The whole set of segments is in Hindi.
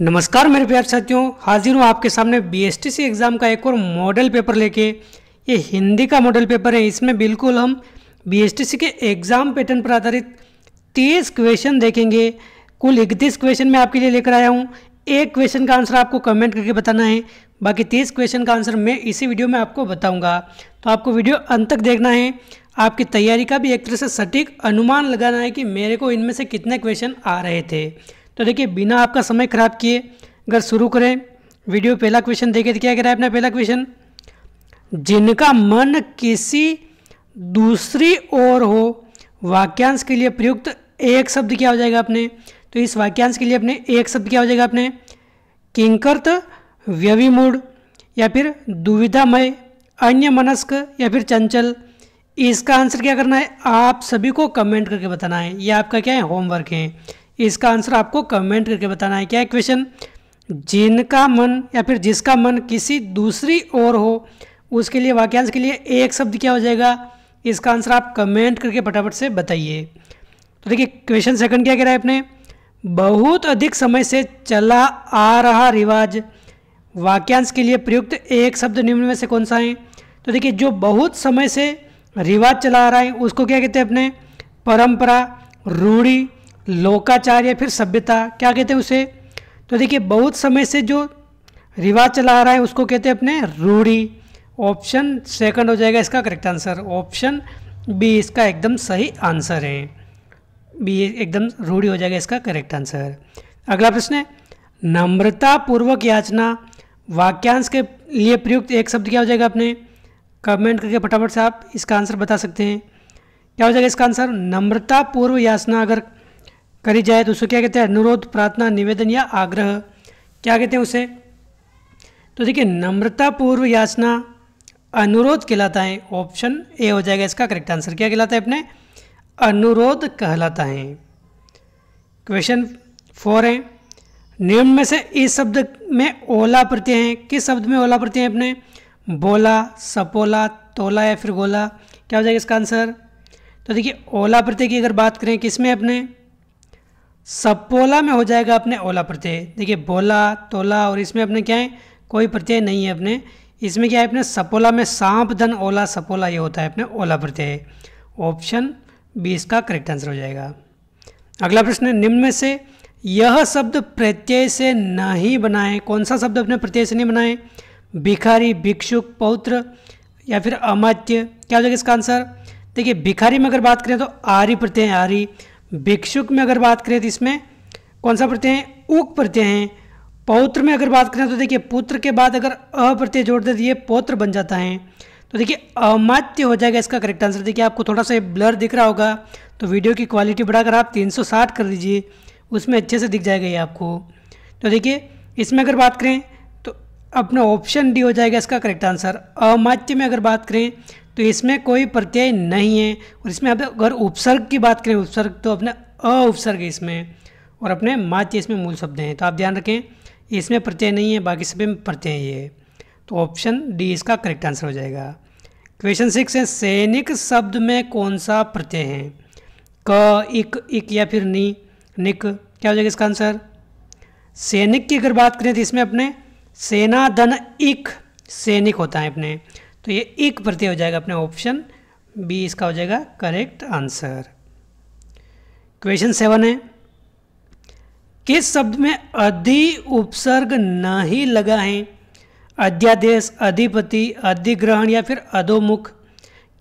नमस्कार मेरे प्यार साथियों हाजिर हूँ आपके सामने बी एग्ज़ाम का एक और मॉडल पेपर लेके ये हिंदी का मॉडल पेपर है इसमें बिल्कुल हम बी के एग्ज़ाम पैटर्न पर आधारित तीस क्वेश्चन देखेंगे कुल इकतीस क्वेश्चन मैं आपके लिए लेकर आया हूँ एक क्वेश्चन का आंसर आपको कमेंट करके बताना है बाकी तीस क्वेश्चन का आंसर मैं इसी वीडियो में आपको बताऊँगा तो आपको वीडियो अंत तक देखना है आपकी तैयारी का भी एक तरह से सटीक अनुमान लगाना है कि मेरे को इनमें से कितने क्वेश्चन आ रहे थे तो देखिए बिना आपका समय खराब किए अगर शुरू करें वीडियो पहला क्वेश्चन देखिए तो क्या कह रहा है अपना पहला क्वेश्चन जिनका मन किसी दूसरी ओर हो वाक्यांश के लिए प्रयुक्त एक शब्द क्या हो जाएगा अपने तो इस वाक्यांश के लिए अपने एक शब्द क्या हो जाएगा अपने किंकर्त व्यविमूढ़ या फिर दुविधामय अन्य मनस्क या फिर चंचल इसका आंसर क्या करना है आप सभी को कमेंट करके बताना है ये आपका क्या है होमवर्क है इसका आंसर आपको कमेंट करके बताना है क्या है क्वेश्चन जिनका मन या फिर जिसका मन किसी दूसरी ओर हो उसके लिए वाक्यांश के लिए एक शब्द क्या हो जाएगा इसका आंसर आप कमेंट करके फटाफट से बताइए तो देखिए क्वेश्चन सेकंड क्या कह रहा है अपने बहुत अधिक समय से चला आ रहा रिवाज वाक्यांश के लिए प्रयुक्त एक शब्द निम्न में से कौन सा है तो देखिए जो बहुत समय से रिवाज चला आ रहा है उसको क्या कहते हैं अपने परंपरा रूढ़ी लोकाचार्य फिर सभ्यता क्या कहते हैं उसे तो देखिए बहुत समय से जो रिवाज चला आ रहा है उसको कहते हैं अपने रूढ़ी ऑप्शन सेकंड हो जाएगा इसका करेक्ट आंसर ऑप्शन बी इसका एकदम सही आंसर है बी एकदम रूढ़ी हो जाएगा इसका करेक्ट आंसर अगला प्रश्न है नम्रतापूर्वक याचना वाक्यांश के लिए प्रयुक्त एक शब्द क्या हो जाएगा अपने कमेंट करके फटाफट से आप इसका आंसर बता सकते हैं क्या हो जाएगा इसका आंसर नम्रता पूर्व याचना अगर करी जाए तो उसको क्या कहते हैं अनुरोध प्रार्थना निवेदन या आग्रह क्या कहते हैं उसे तो देखिए पूर्व याचना अनुरोध कहलाता है ऑप्शन ए हो जाएगा इसका करेक्ट आंसर क्या कहलाता है अपने अनुरोध कहलाता है क्वेश्चन फोर है निम्न में से इस शब्द में ओला प्रत्यय है किस शब्द में ओला प्रत्यय हैं अपने बोला सपोला तोला या फिर गोला क्या हो जाएगा इसका आंसर तो देखिए ओला प्रत्यय की अगर बात करें किस में अपने सपोला में हो जाएगा अपने ओला प्रत्यय देखिए बोला तोला और इसमें अपने क्या है कोई प्रत्यय नहीं है अपने इसमें क्या है अपने सपोला में सांप धन ओला सपोला ये होता है अपने ओला प्रत्यय ऑप्शन बी इसका करेक्ट आंसर हो जाएगा अगला प्रश्न है निम्न में से यह शब्द प्रत्यय से नहीं बनाए कौन सा शब्द अपने प्रत्यय से नहीं बनाए भिखारी भिक्षुक पौत्र या फिर अमात्य क्या हो जाएगा इसका आंसर देखिए भिखारी में अगर बात करें तो आरी प्रत्यय आरी भिक्षुक में अगर बात करें तो इसमें कौन सा प्रत्यय है उक प्रत्यय है पौत्र में अगर बात करें तो देखिए पुत्र के बाद अगर अ प्रत्यय जोड़ दे तो ये पौत्र बन जाता है तो देखिए अमात्य हो जाएगा इसका करेक्ट आंसर देखिए आपको थोड़ा सा ब्लर दिख रहा होगा तो वीडियो की क्वालिटी बढ़ाकर आप 360 कर दीजिए उसमें अच्छे से दिख जाएगा ये आपको तो देखिए इसमें अगर बात करें तो अपना ऑप्शन डी हो जाएगा इसका करेक्ट आंसर अमात्य में अगर बात करें तो इसमें कोई प्रत्यय नहीं है और इसमें आप अगर उपसर्ग की बात करें उपसर्ग तो अपने अ उपसर्ग है इसमें और अपने माच्य इसमें मूल शब्द हैं तो आप ध्यान रखें इसमें प्रत्यय नहीं है बाकी सभी में प्रत्यय ही है तो ऑप्शन डी इसका करेक्ट आंसर हो जाएगा क्वेश्चन सिक्स है सैनिक शब्द में कौन सा प्रत्यय है क इक इक या फिर नी निक क्या हो जाएगा इसका आंसर सैनिक की अगर बात करें तो इसमें अपने सेना धन इक सैनिक होता है अपने तो ये एक प्रत्यय हो जाएगा अपने ऑप्शन बी इसका हो जाएगा करेक्ट आंसर क्वेश्चन सेवन है किस शब्द में अधि उपसर्ग नहीं लगा है अध्यादेश अधिपति अधिग्रहण या फिर अधोमुख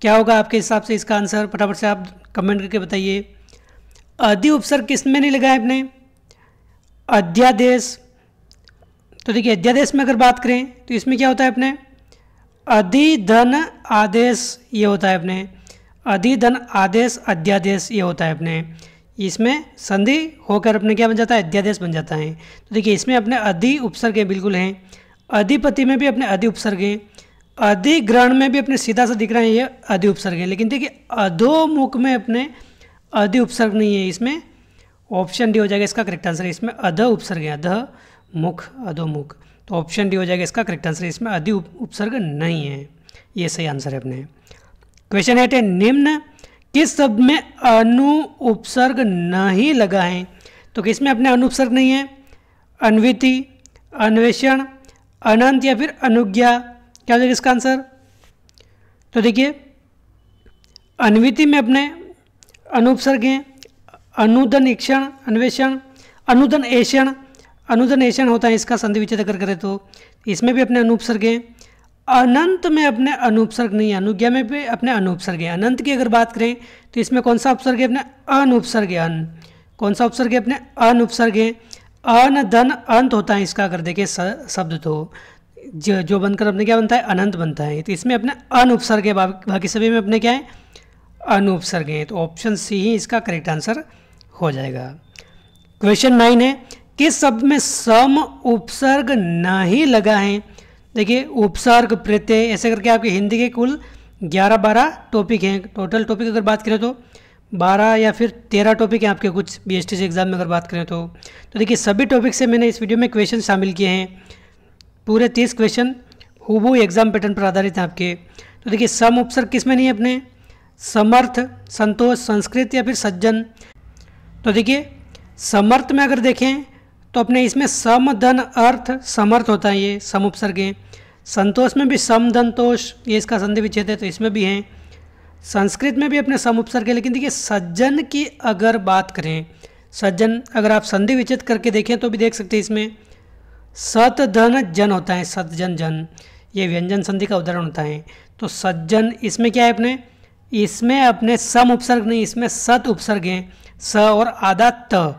क्या होगा आपके हिसाब से इसका आंसर फटाफट से आप कमेंट करके बताइए अधि उपसर्ग किस में नहीं लगा है अपने अध्यादेश तो देखिए अध्यादेश में अगर बात करें तो इसमें क्या होता है अपने अधिधन आदेश ये होता है अपने अधिधन आदेश अध्यादेश ये होता है अपने इसमें संधि होकर अपने क्या बन जाता है अध्यादेश बन जाता है तो देखिए इसमें अपने अधि उपसर्ग बिल्कुल हैं अधिपति में भी अपने अधि उपसर्ग हैं अधिग्रहण में भी अपने सीधा सा दिख रहा है ये अधि उपसर्ग है लेकिन देखिए अधोमुख में अपने अधि उपसर्ग नहीं है इसमें ऑप्शन डी हो जाएगा इसका करेक्ट आंसर है इसमें अध उपसर्ग है अध मुख अधोमुख तो ऑप्शन डी हो जाएगा इसका करेक्ट आंसर इसमें अधि उपसर्ग नहीं है ये सही आंसर है अपने क्वेश्चन है निम्न किस शब्द में अनु उपसर्ग नहीं लगा है तो किस में अपने अनुपसर्ग नहीं है अनविति अन्वेषण अनंत या फिर अनुज्ञा क्या हो जाएगा इसका आंसर तो देखिए अन्विति में अपने अनुपसर्ग हैं अनुदन ईक्षण अन्वेषण अनुदन ऐषण अनुदनेशन होता है इसका संधि विच्छेद अगर करें तो इसमें भी अपने अनुपसर्ग हैं अनंत में अपने अनुपसर्ग नहीं अनुज्ञा में भी अपने अनुपसर्ग हैं अनंत की अगर बात करें तो इसमें कौन सा उपसर्ग है अपने अनुपसर्ग है अन कौन सा उपसर्ग है अपने अनुपसर्ग है अन धन अंत होता है इसका अगर देखें शब्द तो जो, जो बनकर अपने क्या बनता है अनंत बनता है तो इसमें अपने अनुपसर्ग है बाकी सभी में अपने क्या है अनुपसर्ग है तो ऑप्शन सी ही इसका करेक्ट आंसर हो जाएगा क्वेश्चन नाइन है किस शब्द में सम उपसर्ग नहीं लगा है देखिए उपसर्ग प्रत्यय ऐसे करके आपके हिंदी के कुल 11 12 टॉपिक हैं टोटल टॉपिक अगर बात करें तो 12 या फिर 13 टॉपिक हैं आपके कुछ बी एस एग्ज़ाम में अगर बात करें तो तो देखिए सभी टॉपिक से मैंने इस वीडियो में क्वेश्चन शामिल किए हैं पूरे तीस क्वेश्चन हु एग्ज़ाम पैटर्न पर आधारित हैं आपके तो देखिए सम उपसर्ग किस में नहीं है अपने समर्थ संतोष संस्कृत या फिर सज्जन तो देखिए समर्थ में अगर देखें तो अपने इसमें सम धन अर्थ समर्थ होता है ये सम उपसर्ग हैं संतोष में भी सम धन तोष ये इसका संधि विच्छेद है तो इसमें भी हैं संस्कृत में भी अपने सम उपसर्ग है लेकिन देखिए सज्जन की अगर बात करें सज्जन अगर आप संधि विच्छेद करके देखें तो भी देख सकते हैं इसमें सत धन जन होता है सत जन ये व्यंजन संधि का उदाहरण होता है तो सज्जन इसमें क्या है अपने इसमें अपने सम उपसर्ग नहीं इसमें सत उपसर्ग हैं स और आदा त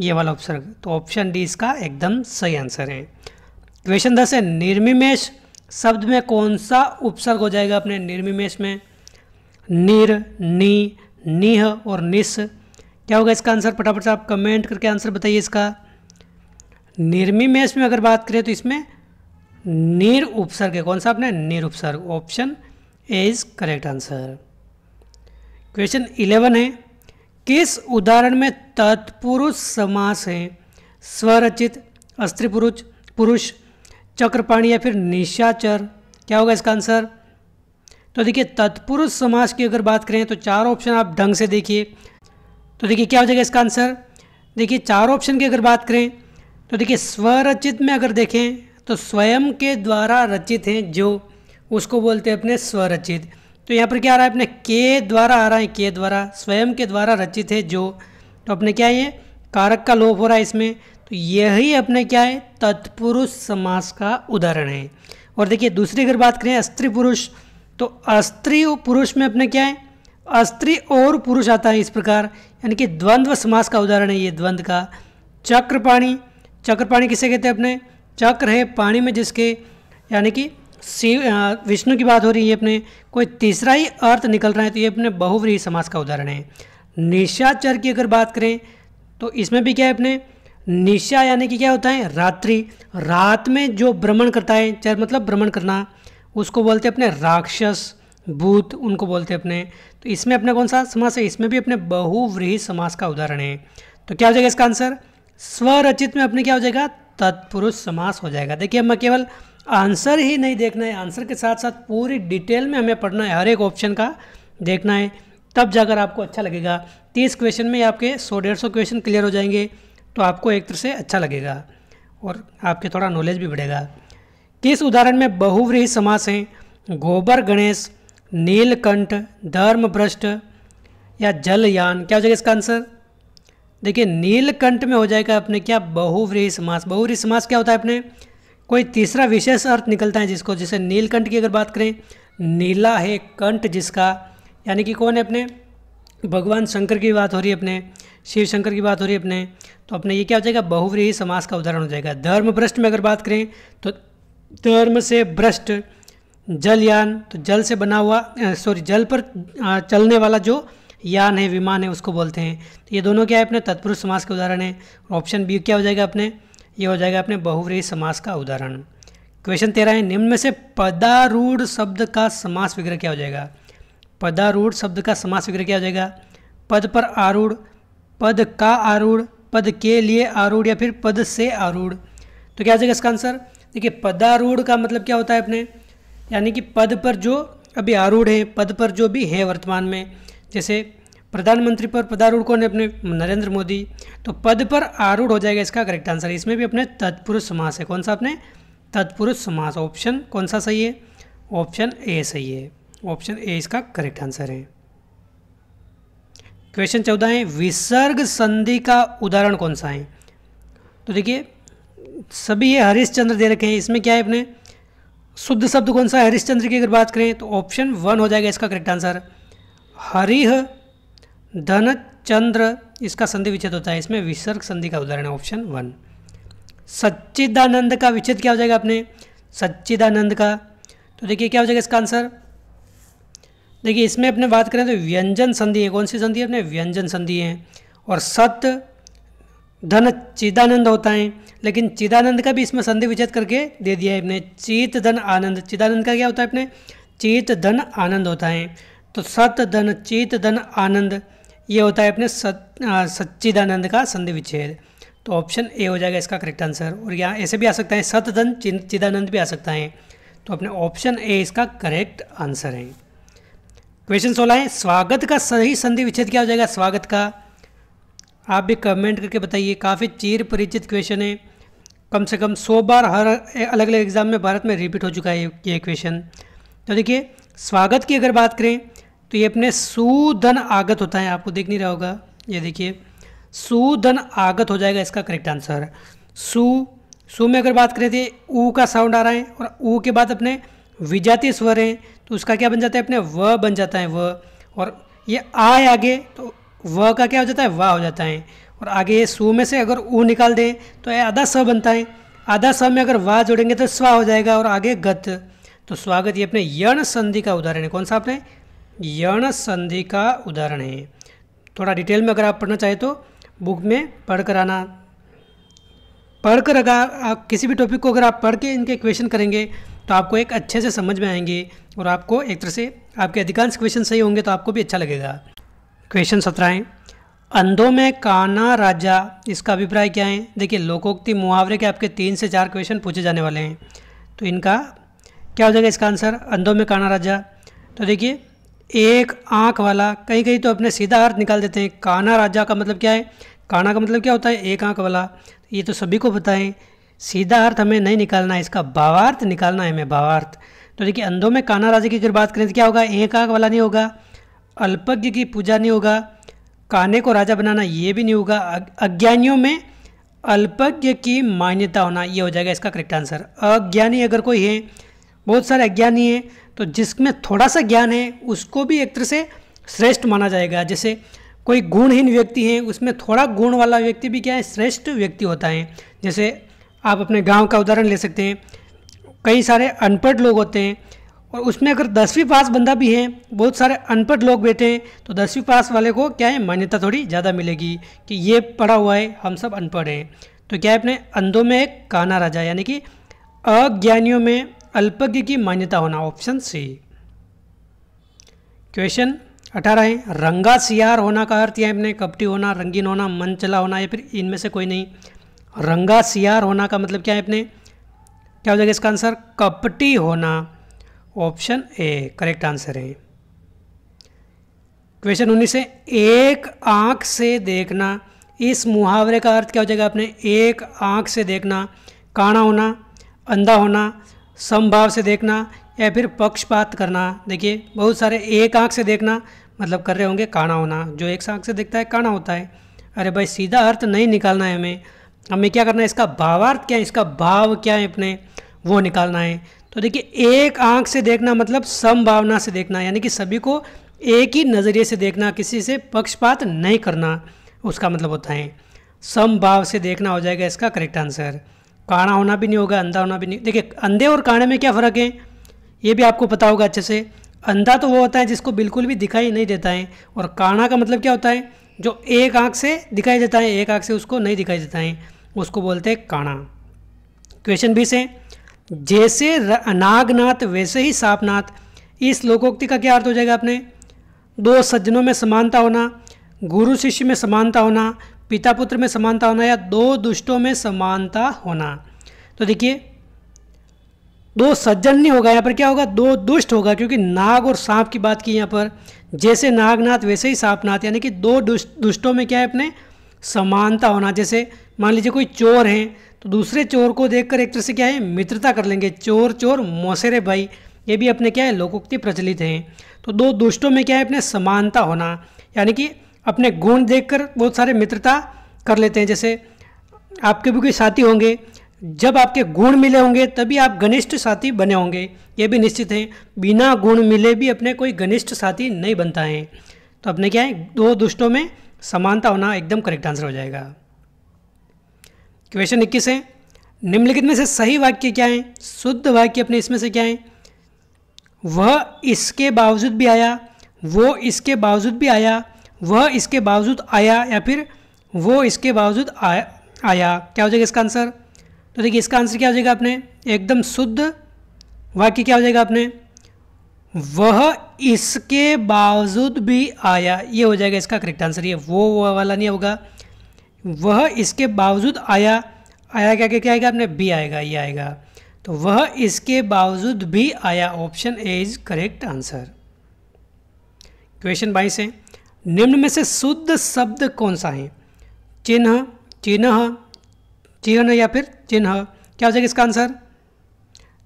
ये वाला ऑप्शन तो ऑप्शन डी इसका एकदम सही आंसर है क्वेश्चन दस है निर्मिमेश शब्द में कौन सा उपसर्ग हो जाएगा अपने निर्मिमेश में निर नी निह और निस क्या होगा इसका आंसर फटाफट से आप कमेंट करके आंसर बताइए इसका निर्मिमेश में अगर बात करें तो इसमें निर उपसर्ग है कौन सा आपने निर उपसर्ग option A is correct answer question eleven है किस उदाहरण में तत्पुरुष समास है स्वरचित स्त्री पुरुष पुरुष चक्रपाणी या फिर निशाचर क्या होगा इसका आंसर तो देखिए तत्पुरुष समास की अगर बात करें तो चार ऑप्शन आप ढंग से देखिए तो देखिए क्या हो जाएगा इसका आंसर देखिए चार ऑप्शन की अगर बात करें तो देखिए स्वरचित में अगर देखें तो स्वयं के द्वारा रचित हैं जो उसको बोलते हैं अपने स्वरचित तो यहाँ पर क्या आ रहा है अपने के द्वारा आ रहा है के द्वारा स्वयं के द्वारा रचित है जो तो अपने क्या है कारक का लोप हो रहा है इसमें तो यही अपने क्या है तत्पुरुष समास का उदाहरण है और देखिए दूसरी अगर बात करें स्त्री पुरुष तो स्त्री और पुरुष में अपने क्या है स्त्री और पुरुष आता है इस प्रकार यानी कि द्वंद्व समास का उदाहरण है ये द्वंद्व का चक्र पाणी चक्र पाणी किसे कहते हैं अपने चक्र है पानी में जिसके यानी कि शिव विष्णु की बात हो रही है अपने कोई तीसरा ही अर्थ निकल रहा है तो ये अपने बहुव्रीही समास का उदाहरण है निशाचर की अगर बात करें तो इसमें भी क्या है अपने निशा यानी कि क्या होता है रात्रि रात में जो भ्रमण करता है चाहे मतलब भ्रमण करना उसको बोलते अपने राक्षस भूत उनको बोलते हैं अपने तो इसमें अपने कौन सा समास है इसमें भी अपने बहुव्रीही समास का उदाहरण है तो क्या हो जाएगा इसका आंसर स्वरचित में अपने क्या हो जाएगा तत्पुरुष समास हो जाएगा देखिए मैं केवल आंसर ही नहीं देखना है आंसर के साथ साथ पूरी डिटेल में हमें पढ़ना है हर एक ऑप्शन का देखना है तब जाकर आपको अच्छा लगेगा तीस क्वेश्चन में आपके सौ डेढ़ सौ क्वेश्चन क्लियर हो जाएंगे तो आपको एक तरह से अच्छा लगेगा और आपके थोड़ा नॉलेज भी बढ़ेगा किस उदाहरण में बहुव्रीही समास हैं गोबर गणेश नीलकंठ धर्म भ्रष्ट या जलयान क्या हो जाएगा इसका आंसर देखिए नीलकंठ में हो जाएगा अपने क्या बहुव्रीही समास बहुव्रीही समास क्या होता है अपने कोई तीसरा विशेष अर्थ निकलता है जिसको जैसे नीलकंठ की अगर बात करें नीला है कंठ जिसका यानी कि कौन है अपने भगवान शंकर की बात हो रही है अपने शिव शंकर की बात हो रही है अपने तो अपने ये क्या हो जाएगा बहुव्रीही समास का उदाहरण हो जाएगा धर्म भ्रष्ट में अगर बात करें तो धर्म से भ्रष्ट जलयान तो जल से बना हुआ सॉरी जल पर चलने वाला जो यान है विमान है उसको बोलते हैं तो ये दोनों क्या है अपने तत्पुरुष समास के उदाहरण है ऑप्शन बी क्या हो जाएगा अपने ये हो जाएगा अपने बहुव्रीही समास का उदाहरण क्वेश्चन तेरह है निम्न में से पदारूढ़ शब्द का समास विग्रह क्या हो जाएगा पदारूढ़ शब्द का समास विग्रह क्या हो जाएगा पद पर आरूढ़ पद का आरूढ़ पद के लिए आरूढ़ या फिर पद से आरूढ़ तो क्या हो जाएगा इसका आंसर देखिए पदारूढ़ का मतलब क्या होता है अपने यानी कि पद पर जो अभी आरूढ़ है पद पर जो भी है वर्तमान में जैसे प्रधानमंत्री पर पदारूढ़ कौन है अपने नरेंद्र मोदी तो पद पर आरूढ़ हो जाएगा इसका करेक्ट आंसर इसमें भी अपने तत्पुरुष समास है कौन सा अपने तत्पुरुष समास ऑप्शन कौन सा सही है ऑप्शन ए सही है ऑप्शन ए इसका करेक्ट आंसर है क्वेश्चन चौदह है विसर्ग संधि का उदाहरण कौन सा है तो देखिए सभी ये हरिश्चंद्र दे रखे हैं इसमें क्या है अपने शुद्ध शब्द कौन सा है हरिश्चंद्र की अगर बात करें तो ऑप्शन वन हो जाएगा इसका करेक्ट आंसर हरिह धन चंद्र इसका संधि विच्छेद होता है इसमें विसर्ग संधि का उदाहरण है ऑप्शन वन सच्चिदानंद का विच्छेद क्या हो जाएगा अपने सच्चिदानंद का तो देखिए क्या हो जाएगा इसका आंसर देखिए इसमें अपने बात करें तो व्यंजन संधि है कौन सी संधि है अपने व्यंजन संधि है और सत्य धन चिदानंद होता है लेकिन चिदानंद का भी इसमें संधि विच्छेद करके दे दिया है अपने चित धन आनंद चिदानंद का क्या होता है अपने चित धन आनंद होता है तो सत धन चित धन आनंद ये होता है अपने सच्चिदानंद का संधि विच्छेद तो ऑप्शन ए हो जाएगा इसका करेक्ट आंसर और यहाँ ऐसे भी आ सकता है सतधन चिदानंद भी आ सकता है तो अपने ऑप्शन ए इसका करेक्ट आंसर है क्वेश्चन सोलह है स्वागत का सही संधि विच्छेद क्या हो जाएगा स्वागत का आप भी कमेंट करके बताइए काफ़ी चीर परिचित क्वेश्चन है कम से कम सौ बार हर अलग अलग एग्जाम में भारत में रिपीट हो चुका है ये क्वेश्चन तो देखिए स्वागत की अगर बात करें तो ये अपने सुधन आगत होता है आपको देख नहीं रहा होगा ये देखिए सुधन आगत हो जाएगा इसका करेक्ट आंसर सु सु में अगर बात करें तो ऊ का साउंड आ रहा है और ऊ के बाद अपने विजातीय स्वर हैं तो उसका क्या बन जाता है अपने व बन जाता है व और ये आए आगे तो व का क्या हो जाता है वाह हो जाता है और आगे ये सु में से अगर ऊ निकाल दें तो ये आधा स बनता है आधा स में अगर वाह जोड़ेंगे तो स्वा हो जाएगा और आगे गत तो स्वागत ये अपने यण संधि का उदाहरण है कौन सा आपने यण संधि का उदाहरण है थोड़ा डिटेल में अगर आप पढ़ना चाहें तो बुक में पढ़ कर आना पढ़ कर अगर आप किसी भी टॉपिक को अगर आप पढ़ के इनके क्वेश्चन करेंगे तो आपको एक अच्छे से समझ में आएंगे और आपको एक तरह से आपके अधिकांश क्वेश्चन सही होंगे तो आपको भी अच्छा लगेगा क्वेश्चन सत्रह है अंधों में काना राजा इसका अभिप्राय क्या है देखिए लोकोक्ति मुहावरे के आपके तीन से चार क्वेश्चन पूछे जाने वाले हैं तो इनका क्या हो जाएगा इसका आंसर अंधों में काना राजा तो देखिए एक आँख वाला कहीं कहीं तो अपने सीधा अर्थ निकाल देते हैं काना राजा का मतलब क्या है काना का मतलब क्या होता है एक आंख वाला ये तो सभी को पता है सीधा अर्थ हमें नहीं निकालना है इसका भावार्थ निकालना है हमें भावार्थ तो देखिए अंधों में काना राजा की अगर बात करें तो क्या होगा एक आँख वाला नहीं होगा अल्पज्ञ की पूजा नहीं होगा काने को राजा बनाना ये भी नहीं होगा अज्ञानियों में अल्पज्ञ की मान्यता होना ये हो जाएगा इसका करेक्ट आंसर अज्ञानी अगर कोई है बहुत सारे अज्ञानी हैं तो जिसमें थोड़ा सा ज्ञान है उसको भी एक तरह से श्रेष्ठ माना जाएगा जैसे कोई गुणहीन व्यक्ति है उसमें थोड़ा गुण वाला व्यक्ति भी क्या है श्रेष्ठ व्यक्ति होता है जैसे आप अपने गांव का उदाहरण ले सकते हैं कई सारे अनपढ़ लोग होते हैं और उसमें अगर दसवीं पास बंदा भी है बहुत सारे अनपढ़ लोग बैठे हैं तो दसवीं पास वाले को क्या है मान्यता थोड़ी ज़्यादा मिलेगी कि ये पढ़ा हुआ है हम सब अनपढ़ हैं तो क्या है अपने अंधों में एक काना राजा यानी कि अज्ञानियों में अल्पज्ञ की मान्यता होना ऑप्शन सी क्वेश्चन अठारह है रंगा सियार होना का अर्थ यह अपने कपटी होना रंगीन होना मन चला होना या फिर इनमें से कोई नहीं रंगा सियार होना का मतलब क्या है अपने क्या हो जाएगा इसका आंसर कपटी होना ऑप्शन ए करेक्ट आंसर है क्वेश्चन उन्नीस है एक आंख से देखना इस मुहावरे का अर्थ क्या हो जाएगा अपने एक आंख से देखना काणा होना अंधा होना समभाव से देखना या फिर पक्षपात करना देखिए बहुत सारे एक आँख से देखना मतलब कर रहे होंगे काना होना जो एक आँख से देखता है काना होता है अरे भाई सीधा अर्थ नहीं निकालना है हमें हमें क्या करना है इसका भावार्थ क्या है इसका भाव क्या है अपने वो निकालना है तो देखिए एक आँख से देखना मतलब समभावना से देखना यानी कि सभी को एक ही नज़रिए से देखना किसी से पक्षपात नहीं करना उसका मतलब होता है समभाव से देखना हो जाएगा इसका करेक्ट आंसर काढ़ा होना भी नहीं होगा अंधा होना भी नहीं देखिए अंधे और काढ़े में क्या फ़र्क है ये भी आपको पता होगा अच्छे से अंधा तो वो होता है जिसको बिल्कुल भी दिखाई नहीं देता है और काढ़ा का मतलब क्या होता है जो एक आँख से दिखाई देता है एक आँख से उसको नहीं दिखाई देता है उसको बोलते हैं काढ़ा क्वेश्चन बीस है जैसे नागनाथ वैसे ही सापनाथ इस लोकोक्ति का क्या अर्थ हो जाएगा आपने दो सज्जनों में समानता होना गुरु शिष्य में समानता होना पिता पुत्र में समानता होना या दो दुष्टों में समानता होना तो देखिए दो सज्जन नहीं होगा यहाँ पर क्या होगा दो दुष्ट होगा क्योंकि नाग और सांप की बात की यहाँ पर जैसे नागनाथ वैसे ही सांपनाथ यानी कि दो दुष्ट दुष्टों में क्या है अपने समानता होना जैसे मान लीजिए कोई चोर है तो दूसरे चोर को देखकर एक तरह से क्या है मित्रता कर लेंगे चोर चोर मौसेरे भाई ये भी अपने क्या है लोकोक्ति प्रचलित हैं तो दो दुष्टों में क्या है अपने समानता होना यानी कि अपने गुण देखकर बहुत सारे मित्रता कर लेते हैं जैसे आपके भी कोई साथी होंगे जब आपके गुण मिले होंगे तभी आप घनिष्ठ साथी बने होंगे ये भी निश्चित है बिना गुण मिले भी अपने कोई घनिष्ठ साथी नहीं बनता है तो अपने क्या है दो दुष्टों में समानता होना एकदम करेक्ट आंसर हो जाएगा क्वेश्चन इक्कीस है निम्नलिखित में से सही वाक्य क्या है शुद्ध वाक्य अपने इसमें से क्या है वह इसके बावजूद भी आया वो इसके बावजूद भी आया वह इसके बावजूद आया या फिर वो इसके बावजूद आया आया क्या हो जाएगा इसका आंसर तो देखिए इसका आंसर क्या हो जाएगा आपने एकदम शुद्ध वाक्य क्या हो जाएगा आपने वह इसके बावजूद भी आया ये हो जाएगा इसका करेक्ट आंसर ये वो वाला नहीं होगा वह इसके बावजूद आया आया क्या क्या क्या आएगा आपने बी आएगा ये आएगा तो वह इसके बावजूद भी आया option A is correct answer question बाईस है निम्न में से शुद्ध शब्द कौन सा है चिन्ह चिन्ह चिन्ह या फिर चिन्ह क्या हो जाएगा इसका आंसर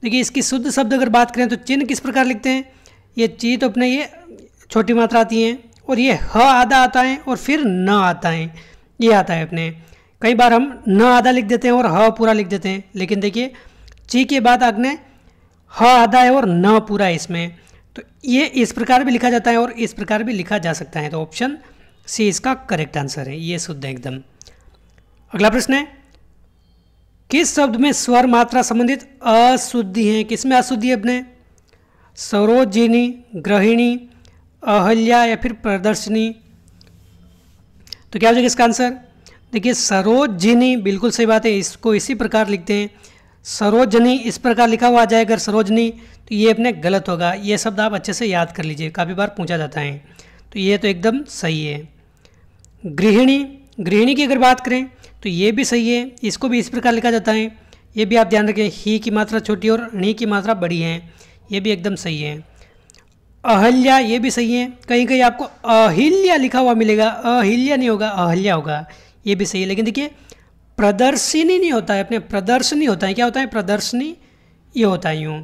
देखिए इसकी शुद्ध शब्द अगर बात करें तो चिन्ह किस प्रकार लिखते हैं ये ची तो अपने ये छोटी मात्रा आती है और ये ह आधा आता है और फिर न आता है ये आता है अपने कई बार हम न आधा लिख देते हैं और ह पूरा लिख देते हैं लेकिन देखिए ची के बाद आपने ह आधा है और न पूरा है इसमें तो ये इस प्रकार भी लिखा जाता है और इस प्रकार भी लिखा जा सकता है तो ऑप्शन सी इसका करेक्ट आंसर है ये शुद्ध एकदम अगला प्रश्न है किस शब्द में स्वर मात्रा संबंधित अशुद्धि है किसमें अशुद्धि है अपने सरोजिनी ग्रहिणी अहल्या या फिर प्रदर्शनी तो क्या हो जाएगा इसका आंसर देखिए सरोजिनी बिल्कुल सही बात है इसको इसी प्रकार लिखते हैं सरोजनी इस प्रकार लिखा हुआ आ जाए अगर सरोजनी तो ये अपने गलत होगा ये शब्द आप अच्छे से याद कर लीजिए काफ़ी बार पूछा जाता है तो ये तो एकदम सही है गृहिणी गृहिणी की अगर बात करें तो ये भी सही है इसको भी इस प्रकार लिखा जाता है ये भी आप ध्यान रखें ही की मात्रा छोटी और णी की मात्रा बड़ी है ये भी एकदम सही है अहल्या ये भी सही है कहीं कहीं आपको अहिल्या लिखा हुआ मिलेगा अहिल्या नहीं होगा अहल्या होगा ये भी सही है लेकिन देखिए प्रदर्शनी नहीं होता है अपने प्रदर्शनी होता है क्या होता है प्रदर्शनी ये होता है यूँ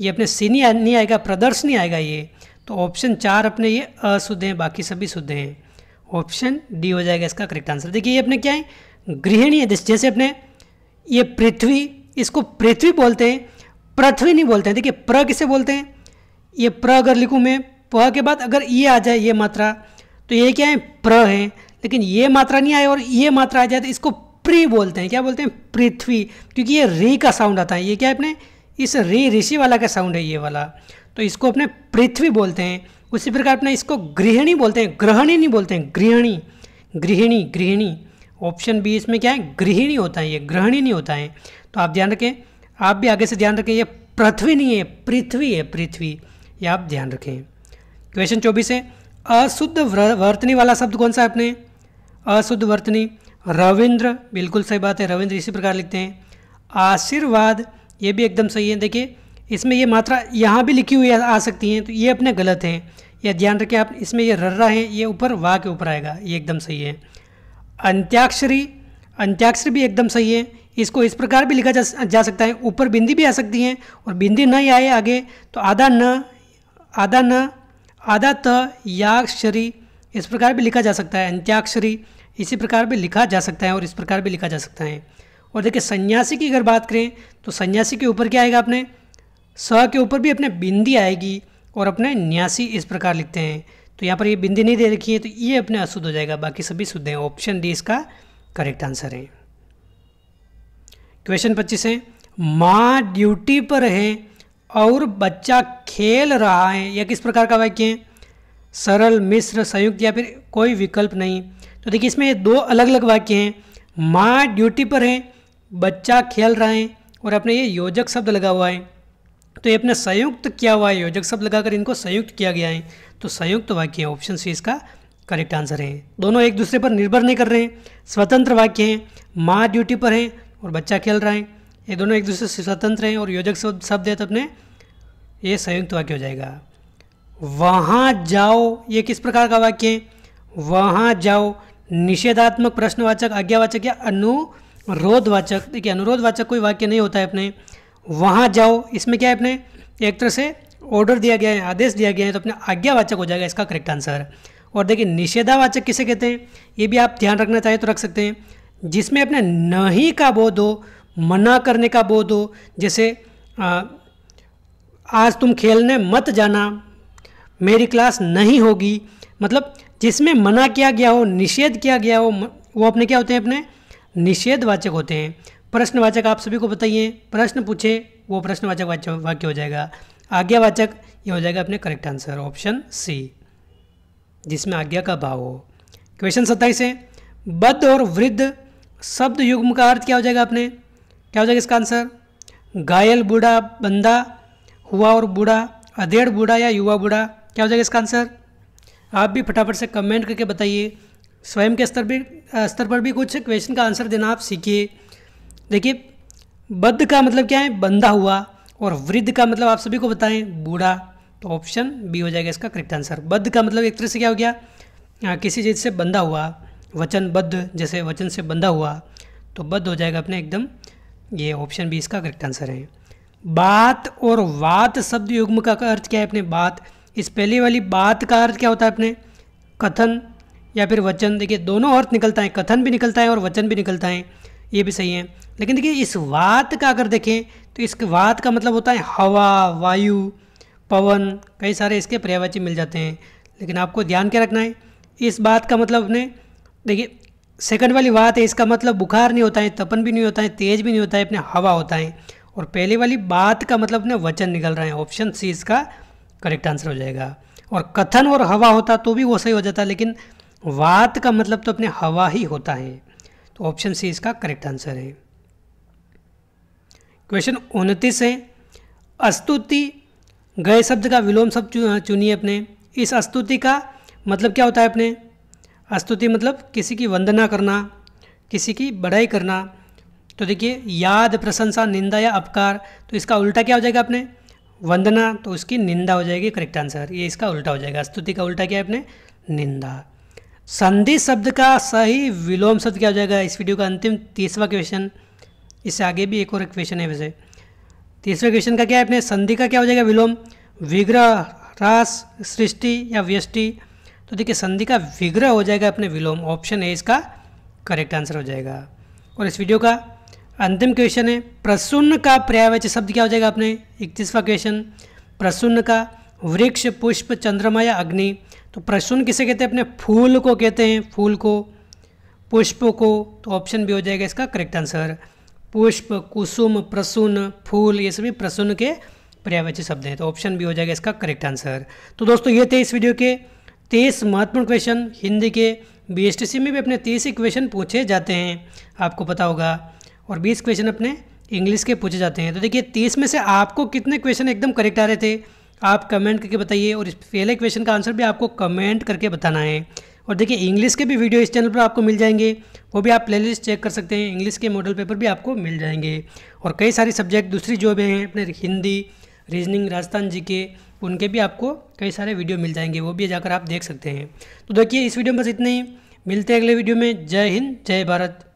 ये अपने सीनी नहीं आएगा प्रदर्शनी आएगा ये तो ऑप्शन चार अपने ये अशुद्ध हैं बाकी सभी शुद्ध हैं ऑप्शन डी हो जाएगा इसका करेक्ट आंसर देखिए ये अपने क्या है गृहिणी है जैसे अपने ये पृथ्वी इसको पृथ्वी बोलते हैं पृथ्वी नहीं बोलते हैं देखिए प्र किसे बोलते हैं ये प्र अगर लिखूँ मैं प के बाद अगर ये आ जाए ये मात्रा तो ये क्या है प्र है लेकिन ये मात्रा नहीं आए और ये मात्रा आ जाए तो इसको प्री बोलते हैं क्या बोलते हैं पृथ्वी क्योंकि ये रे का साउंड आता है ये क्या है अपने इस रे ऋषि वाला का साउंड है ये वाला तो इसको अपने पृथ्वी बोलते हैं उसी प्रकार अपने इसको गृहिणी बोलते हैं ग्रहणी नहीं बोलते हैं गृहिणी गृहिणी गृहिणी ऑप्शन बी इसमें क्या है गृहिणी होता है ये ग्रहणी नहीं होता है तो आप ध्यान रखें आप भी आगे से ध्यान रखें ये पृथ्वी नहीं है पृथ्वी है पृथ्वी ये आप ध्यान रखें क्वेश्चन चौबीस है अशुद्ध वर्तनी वाला शब्द कौन सा है अपने अशुद्ध वर्तनी रविंद्र बिल्कुल सही बात है रविंद्र इसी प्रकार लिखते हैं आशीर्वाद ये भी एकदम सही है देखिए इसमें ये मात्रा यहाँ भी लिखी हुई आ सकती हैं तो ये अपने गलत हैं यह ध्यान रखें आप इसमें ये रर्रा है ये ऊपर वाह के ऊपर आएगा ये एकदम सही है अंत्याक्षरी अंत्याक्षरी भी एकदम सही है इसको इस प्रकार भी लिखा जा, जा सकता है ऊपर बिंदी भी आ सकती है और बिंदी न ही आए आगे तो आधा न आधा न आधा त याक्षरी इस प्रकार भी लिखा जा सकता है अंत्याक्षरी इसी प्रकार भी लिखा जा सकता है और इस प्रकार भी लिखा जा सकता है और देखिए सन्यासी की अगर बात करें तो सन्यासी के ऊपर क्या आएगा अपने स के ऊपर भी अपने बिंदी आएगी और अपने न्यासी इस प्रकार लिखते हैं तो यहाँ पर ये बिंदी नहीं दे रखी है तो ये अपने अशुद्ध हो जाएगा बाकी सभी शुद्ध हैं ऑप्शन डी इसका करेक्ट आंसर है क्वेश्चन पच्चीस है माँ ड्यूटी पर है और बच्चा खेल रहा है यह किस प्रकार का वाक्य है सरल मिश्र संयुक्त या फिर कोई विकल्प नहीं तो देखिए इसमें दो अलग अलग वाक्य हैं माँ ड्यूटी पर है बच्चा खेल रहा है और अपने ये योजक शब्द लगा हुआ है तो ये अपने संयुक्त किया हुआ है योजक शब्द लगाकर इनको संयुक्त किया गया है तो संयुक्त वाक्य है ऑप्शन सी इसका करेक्ट आंसर है दोनों एक दूसरे पर निर्भर नहीं कर रहे हैं स्वतंत्र वाक्य हैं माँ ड्यूटी पर हैं और बच्चा खेल रहा है ये दोनों एक दूसरे से स्वतंत्र हैं और योजक शब्द है तो अपने ये संयुक्त वाक्य हो जाएगा वहाँ जाओ ये किस प्रकार का वाक्य है वहाँ जाओ निषेधात्मक प्रश्नवाचक आज्ञावाचक या अनुरोधवाचक देखिए अनुरोधवाचक कोई वाक्य नहीं होता है अपने वहाँ जाओ इसमें क्या है अपने एक तरह से ऑर्डर दिया गया है आदेश दिया गया है तो अपने आज्ञावाचक हो जाएगा इसका करेक्ट आंसर और देखिए निषेधावाचक किसे कहते हैं ये भी आप ध्यान रखना चाहें तो रख सकते हैं जिसमें अपने नहीं का बोध हो मना करने का बोध हो जैसे आ, आज तुम खेलने मत जाना मेरी क्लास नहीं होगी मतलब जिसमें मना किया गया हो निषेध किया गया हो वो अपने क्या होते हैं अपने निषेधवाचक होते हैं प्रश्नवाचक आप सभी को बताइए प्रश्न पूछे वो प्रश्नवाचक वाक्य हो जाएगा आज्ञावाचक ये हो जाएगा अपने करेक्ट आंसर ऑप्शन सी जिसमें आज्ञा का भाव हो क्वेश्चन सत्ताईस है बद्ध और वृद्ध शब्द युग्म का अर्थ क्या हो जाएगा अपने क्या हो जाएगा इसका आंसर घायल बूढ़ा बंदा हुआ और बूढ़ा अधेड़ बूढ़ा या युवा बूढ़ा क्या हो जाएगा इसका आंसर आप भी फटाफट से कमेंट करके बताइए स्वयं के स्तर भी स्तर पर भी कुछ क्वेश्चन का आंसर देना आप सीखिए देखिए बद्ध का मतलब क्या है बंधा हुआ और वृद्ध का मतलब आप सभी को बताएं बूढ़ा तो ऑप्शन बी हो जाएगा इसका करेक्ट आंसर बद्ध का मतलब एक तरह से क्या हो गया आ, किसी चीज़ से बंधा हुआ वचनबद्ध जैसे वचन से बंधा हुआ तो बद्ध हो जाएगा अपने एकदम ये ऑप्शन बी इसका करेक्ट आंसर है बात और वात शब्द युग्म का अर्थ क्या है अपने बात इस पहली वाली बात का अर्थ क्या होता है अपने कथन या फिर वचन देखिए दोनों अर्थ निकलता है कथन भी निकलता है और वचन भी निकलता है ये भी सही है लेकिन देखिए इस वात का अगर देखें तो इस वात का मतलब होता है हवा वायु पवन कई सारे इसके पर्यावाची मिल जाते हैं लेकिन आपको ध्यान क्या रखना है इस बात का मतलब अपने देखिए सेकंड वाली बात है इसका मतलब बुखार नहीं होता है तपन भी नहीं होता है तेज भी नहीं होता है अपने हवा होता है और पहले वाली बात का मतलब अपने वचन निकल रहा है ऑप्शन सी इसका करेक्ट आंसर हो जाएगा और कथन और हवा होता तो भी वो सही हो जाता लेकिन वात का मतलब तो अपने हवा ही होता है तो ऑप्शन सी इसका करेक्ट आंसर है क्वेश्चन उनतीस है अस्तुति गए शब्द का विलोम शब्द चुनिए अपने इस अस्तुति का मतलब क्या होता है अपने अस्तुति मतलब किसी की वंदना करना किसी की बड़ाई करना तो देखिए याद प्रशंसा निंदा या अपकार तो इसका उल्टा क्या हो जाएगा अपने वंदना तो उसकी निंदा हो जाएगी करेक्ट आंसर ये इसका उल्टा हो जाएगा स्तुति का उल्टा क्या आपने निंदा संधि शब्द का सही विलोम शब्द क्या हो जाएगा इस वीडियो का अंतिम तीसवा क्वेश्चन इससे आगे भी एक और क्वेश्चन है वैसे तीसरा क्वेश्चन का क्या है अपने संधि का क्या हो जाएगा विलोम विग्रह रास सृष्टि या व्यष्टि तो देखिए संधि का विग्रह हो जाएगा अपने विलोम ऑप्शन है इसका करेक्ट आंसर हो जाएगा और इस वीडियो का अंतिम क्वेश्चन है प्रसुन्न का पर्यायवाची शब्द क्या हो जाएगा आपने इकतीसवा क्वेश्चन प्रसुन्न का वृक्ष पुष्प चंद्रमा या अग्नि तो प्रसुन्न किसे कहते हैं अपने फूल को कहते हैं फूल को पुष्प को तो ऑप्शन भी हो जाएगा इसका करेक्ट आंसर पुष्प कुसुम प्रसून फूल ये सभी प्रसून के पर्यायवाची शब्द हैं तो ऑप्शन भी हो जाएगा इसका करेक्ट आंसर तो दोस्तों ये थे इस वीडियो के तेईस महत्वपूर्ण क्वेश्चन हिंदी के सी में भी अपने तेईस ही क्वेश्चन पूछे जाते हैं आपको पता होगा और बीस क्वेश्चन अपने इंग्लिश के पूछे जाते हैं तो देखिए तीस में से आपको कितने क्वेश्चन एकदम करेक्ट आ रहे थे आप कमेंट करके बताइए और इस पहले क्वेश्चन का आंसर भी आपको कमेंट करके बताना है और देखिए इंग्लिश के भी वीडियो इस चैनल पर आपको मिल जाएंगे वो भी आप प्लेलिस्ट चेक कर सकते हैं इंग्लिश के मॉडल पेपर भी आपको मिल जाएंगे और कई सारे सब्जेक्ट दूसरी जो भी हैं अपने हिंदी रीजनिंग राजस्थान जी के उनके भी आपको कई सारे वीडियो मिल जाएंगे वो भी जाकर आप देख सकते हैं तो देखिए इस वीडियो में बस इतने ही मिलते हैं अगले वीडियो में जय हिंद जय भारत